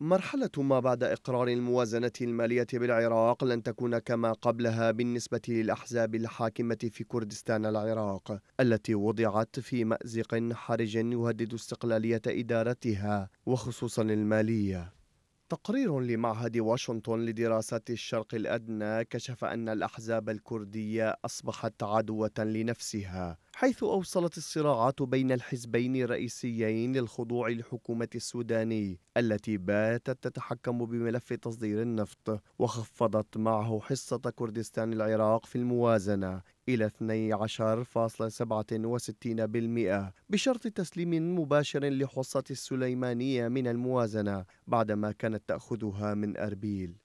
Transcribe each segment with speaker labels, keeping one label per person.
Speaker 1: مرحلة ما بعد إقرار الموازنة المالية بالعراق لن تكون كما قبلها بالنسبة للأحزاب الحاكمة في كردستان العراق التي وضعت في مأزق حرج يهدد استقلالية إدارتها وخصوصا المالية تقرير لمعهد واشنطن لدراسات الشرق الأدنى كشف أن الأحزاب الكردية أصبحت عدوة لنفسها حيث أوصلت الصراعات بين الحزبين الرئيسيين للخضوع لحكومة السوداني التي باتت تتحكم بملف تصدير النفط وخفضت معه حصة كردستان العراق في الموازنة إلى 12.67% بشرط تسليم مباشر لحصة السليمانية من الموازنة بعدما كانت تأخذها من أربيل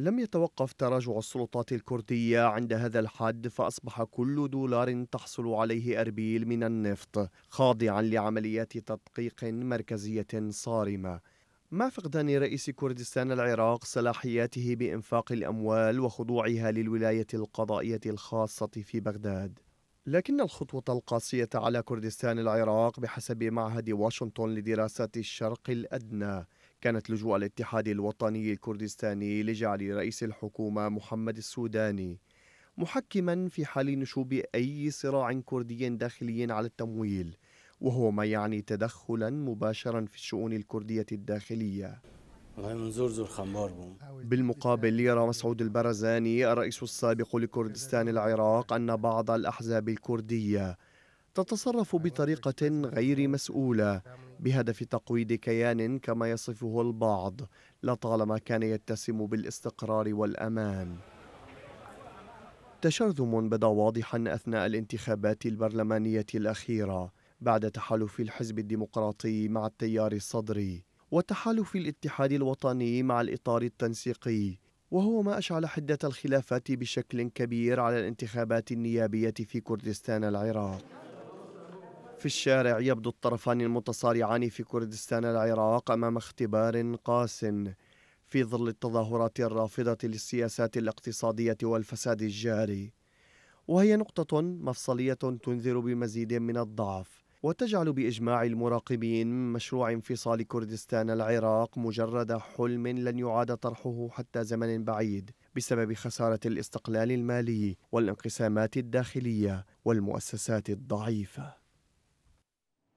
Speaker 1: لم يتوقف تراجع السلطات الكردية عند هذا الحد فأصبح كل دولار تحصل عليه أربيل من النفط خاضعا لعمليات تدقيق مركزية صارمة مع فقدان رئيس كردستان العراق صلاحياته بإنفاق الأموال وخضوعها للولاية القضائية الخاصة في بغداد لكن الخطوة القاسية على كردستان العراق بحسب معهد واشنطن لدراسات الشرق الأدنى كانت لجوء الاتحاد الوطني الكردستاني لجعل رئيس الحكومة محمد السوداني محكما في حال نشوب أي صراع كردي داخلي على التمويل وهو ما يعني تدخلا مباشرا في الشؤون الكردية الداخلية بالمقابل يرى مسعود البرزاني الرئيس السابق لكردستان العراق أن بعض الأحزاب الكردية تتصرف بطريقة غير مسؤولة بهدف تقويض كيان كما يصفه البعض لطالما كان يتسم بالاستقرار والأمان تشرذم بدا واضحا أثناء الانتخابات البرلمانية الأخيرة بعد تحالف الحزب الديمقراطي مع التيار الصدري وتحالف الاتحاد الوطني مع الإطار التنسيقي وهو ما أشعل حدة الخلافات بشكل كبير على الانتخابات النيابية في كردستان العراق في الشارع يبدو الطرفان المتصارعان في كردستان العراق أمام اختبار قاس في ظل التظاهرات الرافضة للسياسات الاقتصادية والفساد الجاري وهي نقطة مفصلية تنذر بمزيد من الضعف وتجعل بإجماع المراقبين مشروع انفصال كردستان العراق مجرد حلم لن يعاد طرحه حتى زمن بعيد بسبب خسارة الاستقلال المالي والانقسامات الداخلية والمؤسسات الضعيفة